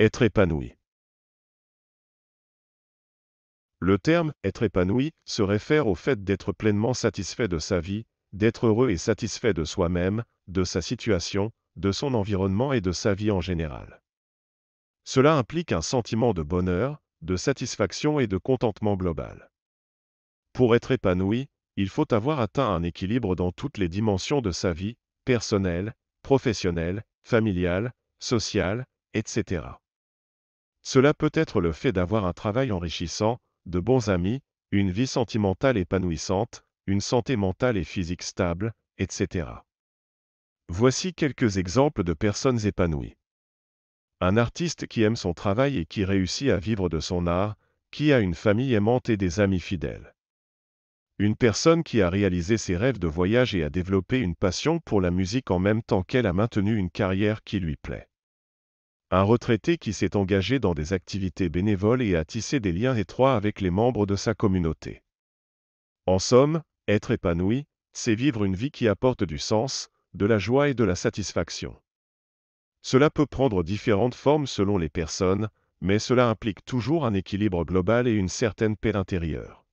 Être épanoui. Le terme être épanoui se réfère au fait d'être pleinement satisfait de sa vie, d'être heureux et satisfait de soi-même, de sa situation, de son environnement et de sa vie en général. Cela implique un sentiment de bonheur, de satisfaction et de contentement global. Pour être épanoui, il faut avoir atteint un équilibre dans toutes les dimensions de sa vie, personnelle, professionnelle, familiale, sociale, etc. Cela peut être le fait d'avoir un travail enrichissant, de bons amis, une vie sentimentale épanouissante, une santé mentale et physique stable, etc. Voici quelques exemples de personnes épanouies. Un artiste qui aime son travail et qui réussit à vivre de son art, qui a une famille aimante et des amis fidèles. Une personne qui a réalisé ses rêves de voyage et a développé une passion pour la musique en même temps qu'elle a maintenu une carrière qui lui plaît un retraité qui s'est engagé dans des activités bénévoles et a tissé des liens étroits avec les membres de sa communauté. En somme, être épanoui, c'est vivre une vie qui apporte du sens, de la joie et de la satisfaction. Cela peut prendre différentes formes selon les personnes, mais cela implique toujours un équilibre global et une certaine paix intérieure.